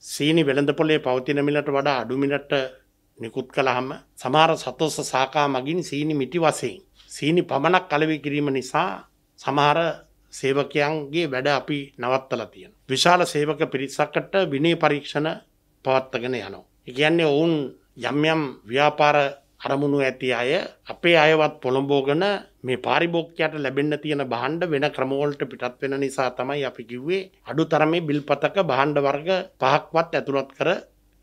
සීනි වෙළඳපොලේ පවතින මිලට වඩා අඩු මිලට නිකුත් කළහම සමහර සතෝස සාකා මගින් සීනි මිටි වශයෙන් සීනි පමණක් කලවි කිරීම නිසා සමහර සේවකයන්ගේ වැඩ අපි නවත්තලා තියෙන. විශාල සේවක පිරිසකට විනය පරීක්ෂණ පවත්වගෙන යනවා. ඒ කියන්නේ ඔවුන් යම් යම් ව්‍යාපාර අරමුණු ඇති අය අපේ අයවත් පොළඹෝගෙන මේ පාරිභෝක්කයට ලැබෙන්න තියෙන බහන්ඩ වෙන ක්‍රමෝල්ට පිටත් වෙන නිසා තමයි අපි කිව්වේ අඩු තරමේ බිල්පතක බහන්ඩ වර්ග පහක්වත් ඇතුළත් කර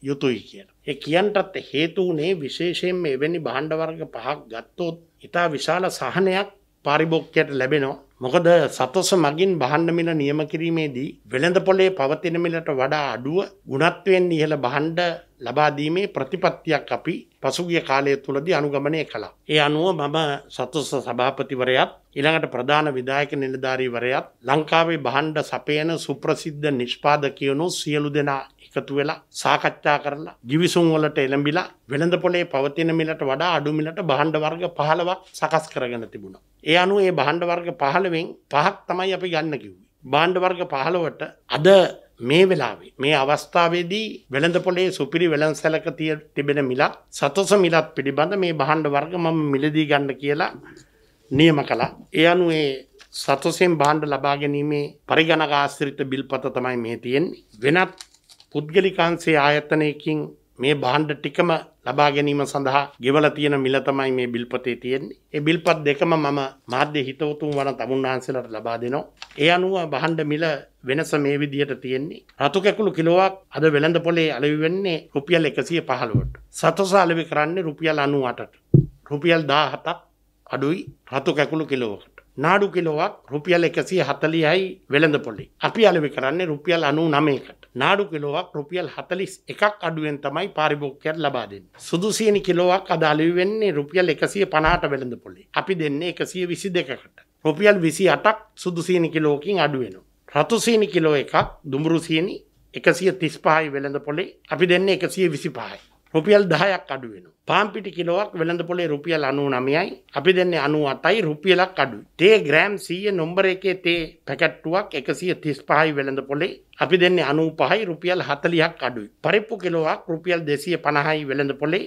යුතුයි කියන. ඒ කියන්ටත් හේතුනේ විශේෂයෙන් එවැනි බහන්ඩ වර්ග පහක් ගත්තොත් ඉතා විශාල සහනයක් පාරිභෝක්කයට ලැබෙනවා මොකද සතොස මගින් බහන්න මිල නියම කිරීමේදී වෙළඳ පොලේ පවතින මිලට වඩා අඩුව ගුණත්වයෙන් ඉහළ බහණ්ඩ ලබාදීමේ ප්‍රතිපත්තියක් අපි පසුගිය කාලය තුළදී අනුගමනය කළා. ඒ අනුව මම සතොස සභාපතිවරයත් ඊළඟට ප්‍රධාන විදායක නිලධාරීවරයත් ලංකාවේ බහන්ඩ සපයන සුප්‍රසිද්ධ නිෂ්පාදකයනු සියලු දෙනා එකතු වෙලා සාකච්ඡා කරලා ගිවිසුම් වලට එළඹිලා වෙළඳ පොලේ පවතින මිලට වඩා අඩු මිලට බහන්ඩ වර්ග 15ක් සකස් කරගෙන තිබුණා. ඒ අනුව මේ බහන්ඩ වර්ග 15න් පහක් තමයි අපි ගන්න කිව්වේ. බහන්ඩ වර්ග 15ට අද මේ වෙලාවේ මේ අවස්ථාවේදී වෙළඳ පොලේ සුපිරි වෙළන් සැලක තිය තිබෙන මිලක් සතොස මිලත් පිළිබඳ මේ බහන්ඩ වර්ග මම මිලදී ගන්න කියලා නියම කලා ඒ අනුව ඒ සතුසෙන් බාණ්ඩ ලබා ගැනීමේ පරිගණකාශ්‍රිත බිල්පත තමයි මේ තියෙන්නේ වෙනත් පුද්ගලිකාන්සේ ආයතනයකින් මේ බාණ්ඩ ටිකම ලබා ගැනීම සඳහා ගෙවල තියෙන මිල තමයි මේ බිල්පතේ තියෙන්නේ. ඒ බිල්පත් දෙකම මම මාධ්‍ය හිතවතුන් වන තමුන් වහන්සේලාට ලබා දෙනවා. ඒ අනුව බාණ්ඩ මිල වෙනස මේ විදිහට තියෙන්නේ. රතු කැකුළු කිලෝවක් අද වෙළඳ පොලේ අලෙවි වෙන්නේ රුපියල් 115ට. සතස අලෙවි කරන්නේ රුපියල් 98ට. රුපියල් 17ක් අඩුයි රතු කැකුළු කිලෝකට. නාඩු කිලොවක් රුපියල් එකසිය හතලියයි වෙළඳ පොලි. අපි අලවි කරන්නේ රුපියල් අනු නමයකට. නාඩු කිලොවක් රුපියල් හතලිස් එකක් අඩුවෙන් තමයි පාරිභෝගකයට ලබාදෙන්. සුදුසියනි කිලොවක් අද අලිවි වෙන්නේ රුපියල් එකසිය පනාට වෙළඳ පොලි. අපි දෙන්නේ එකසිය විසි දෙකට. රුපියල් විසි අටක් සුදුසියනි කිලෝකින් අඩුවෙනු. රතුසීනි කිලෝ එකක් දුඹරුසියනි එකසිය තිස් පහයි වෙළඳ පොලේ අපි දෙන්න එකසිය විසි පහයි. රුපියල් දහයක් අඩුවෙන. පාම්පිටි කිලොවක් වෙළඳ පොලේ රුපියල් අනුව නමයයි අපි දෙන්නේ අනුව අතයි රුපියලක් අඩු. තේ ග්‍රෑම් සීය නොම්බර එකේ තේ පැකට්ටුවක් එකසිය තිස් පහයි වෙළඳ පොලේ අපි දෙන්නේ අනූ පහයි රුපියල් හතලියක් අඩුයි. පරිප්පු කිලොවක් රුපියල් දෙසිය පණහයි වෙළඳ පොලේ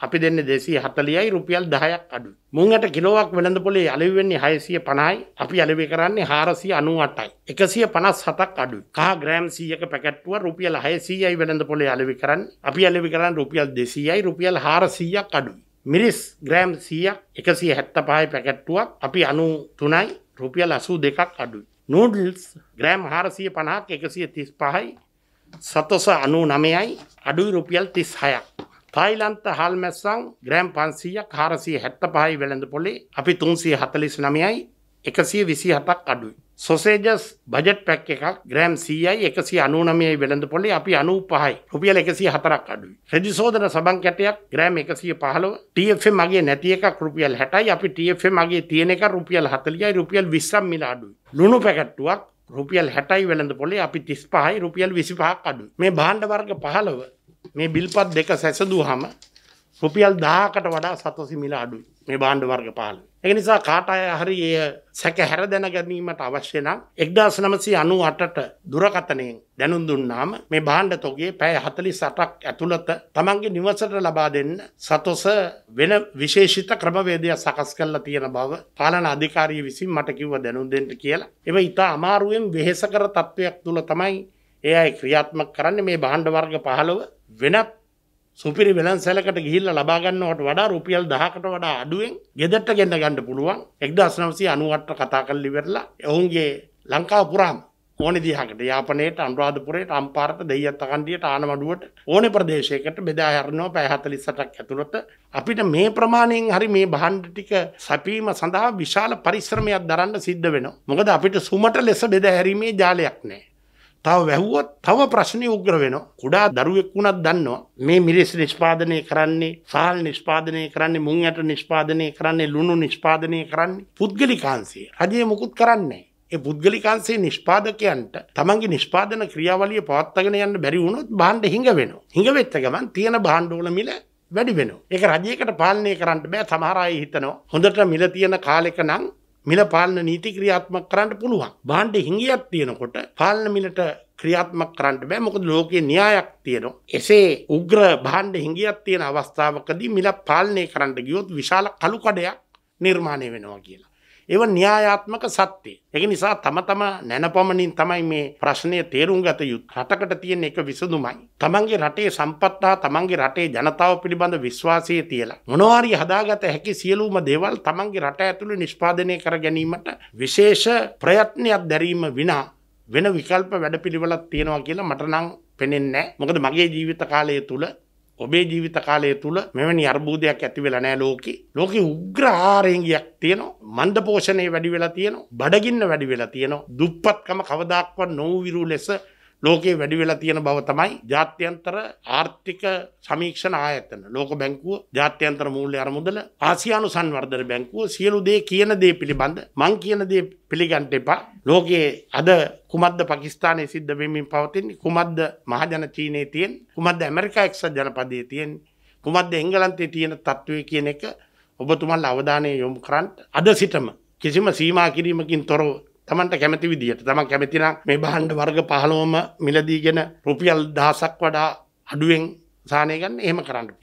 අපි දෙන්න දෙසී හතලියයි රුපියල් දහයක් අඩු. මුංහට කිලෝවක් වෙළඳ පොලේ අලිවෙන්නේ හයසිය පණයි අපි අලිවි කරන්නේ හාරසිය අනුවටයි. එකසිය පනස් හතක් අඩු කා ග්‍රෑම් සියක පැකට්ුව රුපියල් හයසීයයි වෙළඳ පොලේ අලිවි කරන්න අපි අලිවි කරන්න රුපියල් දෙසීයයි රුපියල් හාරසීයක් අඩුයි. මිරිස් ග්‍රෑම් සීයක් එකසිය හැත්ත පහයි පැකට්ටුවක් අපි අනු තුනයි රුපියල් අසූ දෙකක් අඩුයි. නූඩල්ස් ග්‍රෑම් හාරසිය පණහක් එකසිය තිස් පහයි සතොස අනු නමයයි අඩුයි රුපියල් තිස් හයක්. තයිලන්ත හල්මැස්සං ග්‍රෑම් පන්සීයක් හාරසී හැත්ත පහයි වෙළඳ පොලේ අපි තුන්සී හතලිස් නමයයි එකසිය විසි හතක් අඩුයි. සොසේජස් බජට් පැක් එකක් ග්‍රෑම් සීයි එකසි අනුනමේ වෙළඳ පොලේ අපි අනූ පහයි රුපියල එකසි හතරක් අඩුයි. රජිසෝදන සබන් කැටයක් ග්‍රෑම් එකසිය පහලව TF මගේ නැති එකක් රුපියල් හැටයි අපි TF මගේ තියෙන එක රුපියල් හතලියයි රුපියල් විස්සම් මිල අඩුයි. ලුණු පැකට්ටුවක් රුපියල් හැටයි වෙළඳ පොලේ අපි තිස් පහයි රුපියල් විසි පහක් අඩු මේ බාණ්ඩ වර්ග පහලව මේ බිල්පත් දෙක සැසදුහම රුපියල් දාකට වඩා සතසි මිල අඩුයි මේ බාණ්ඩ වර්ග පාල. එක නිසා කාටය හරි ඒ සැක හැර දැන ගැනීමට අවශ්‍යන එක්දස් නමසි අනු අටට දුරකතනයෙන් දැනුම් දුන්නාම මේ බාණ්ඩ තොගේ පැය හතලි සටක් ඇතුළත තමන්ගේ නිවසට ලබා දෙන්න සතොස වෙන විශේෂිත ක්‍රමවේදය සකස් කරලා තියෙන බව පාලන අධිකාරී විසින් මට කිව්ව දැනුම් දෙන්නට කියලා. එම ඉතා අමාරුවෙන් වෙහෙස කර තත්ත්වයක් තුළ තමයි ඒ අයි ක්‍රියාත්මක කරන්න මේ බහන්්ඩ වර්ග පහළව වෙනත් සුපිරි වෙලන් සැලකට ගිල්ල ලබාගන්නවට වඩා රුපියල් දහකට වඩා අඩුවෙන් ගෙදට ගෙන්න්න ගණඩ පුළුවන් එක්ද අස්නවසි අනුවට කතා කල්ලි වෙරලා ඔවුන්ගේ ලංකාව පුරාම ඕන දිහකට යාපනයට අන්ුවාධපුරයට අම්පාර්ත දෙයත් අකන්ඩියට ආනවඩුවට ඕන ප්‍රදේශයකට බෙදා හරනවා පැහතලි සටක් ඇතුළොට අපිට මේ ප්‍රමාණයෙන් හරි මේ බහන්්ඩ ටික සැපීම සඳහා විශාල පරිශ්‍රමයක් දරන්න සිද්ධ වෙන. මොකද අපිට සුමට ලෙස බෙද හැරීමේ ජාලයක් නෑ. තව වැැහුවොත් තව ප්‍රශ්නය උග්‍ර වෙන කුඩා දරුවෙක් වුණත් දන්නවා මේ මිරිස් නිෂ්පාදනය කරන්නේ සාල් නිෂ්පාදනය කරන්නේ මුං ඇට නිෂ්පාදනය කරන්නේ ලුණු නිෂ්පාදනය කරන්නේ පුද්ගලිකාන්සේ රජය මුකුත් කරන්නේ. ඒ පුද්ගලිකාන්සේ නිෂ්පාදකයන්ට තමන්ගේ නිෂ්පාදන ක්‍රියාවලිය පවත්තගෙන යන්න බැරි වුණොත් බාණ්ඩ හිඟ වෙන. හිඟ වෙච්ච ගමන් තියෙන බාණ්ඩෝල මිල වැඩි වෙන. ඒක රජයකට පාලනය කරන්න බෑ සමහරයි හිතනවා හොඳට මිල තියෙන කාලෙක නම් මිල පාලන නීති ක්‍රියාත්මක කරන්න පුළුවන් බාණ්ඩ හිඟියක් තියෙනකොට පාලන මිලට ක්‍රියාත්මක කරන්න බෑ මොකද ලෝකයේ න්‍යායක් තියෙනවා. එසේ උග්‍ර භාණ්ඩ හිඟියක් තියෙන අවස්ථාවකදී මිල පාලනය කරන්න ගියොත් විශාල කලු කඩයක් නිර්මාණය වෙනවා කියලා. ඒව න්‍යායාත්මක සත්‍යය. එක නිසා තම තම නැනපමණින් තමයි මේ ප්‍රශ්නය තේරුම් ගත යුත් රටකට තියෙන එක විසඳුමයි. තමන්ගේ රටේ සම්පත්තා තමන්ගේ රටේ ජනතාව පිළිබඳ විශ්වාසය තියලා. මොනවාරි හදාගත හැකි සියලූම දේවල් තමන්ගේ රට ඇතුළු නිෂ්පාදනය කර ගැනීමට විශේෂ ප්‍රයත්නයක් දැරීම විනා වෙන විකල්ප වැඩ පිළිවලක් තියෙනවා කියලා මටනං පෙනෙන්නේ මොකද මගේ ජීවිත කාලය තුළ ඔබේ ජීවිත කාලය තුළ මෙවැනි අර්බූදයක් ඇති වෙලා නෑ ලෝකෙ ලෝක උග්‍රහාරයගයක් තියෙනවා මන්ද පෝෂණය වැඩි වෙලා තියෙනවා බඩගින්න වැඩි වෙලා තියෙනවා දුප්පත්කම කවදක්වත් නොවවිරු ලෙස ලෝකයේ වැඩි වෙලා තියෙන බව තමයි ජාත්‍යන්තර ආර්ථික සමීක්ෂණ ආයතන ලෝක බැංකුව ජාත්‍යන්තර මූල්‍ය අරමුදල ආසියානු සංවර්ධන බැංකුව සියලු දේ කියන දේ පිළිබඳ මං කියන දේ පිළිගන්ට එපා ලෝකයේ අද කුමද්ද පකිස්ානය සිද්ධ වෙමින් පවතින්නේ කුමද්ද මහජන චීනය තියෙන් කුමද ඇමරිකා එක්ස ජනපදය තියෙන් කුමද එංගලන්තේ තියෙන තත්ත්වය කියන එක ඔබතුමල් අවධානය යොමු කරන්ට අද සිටම කිසිම සීමා කිරීමකින් තොරව තමන්ට කැමති විදිහට තමන් කැමතිනම් මේ බහන්ඩ වර්ග පහලෝම මිලදීගෙන රුපියල් දහසක් වඩා අඩුවෙන් සානය ගන්න එහෙම කරන්න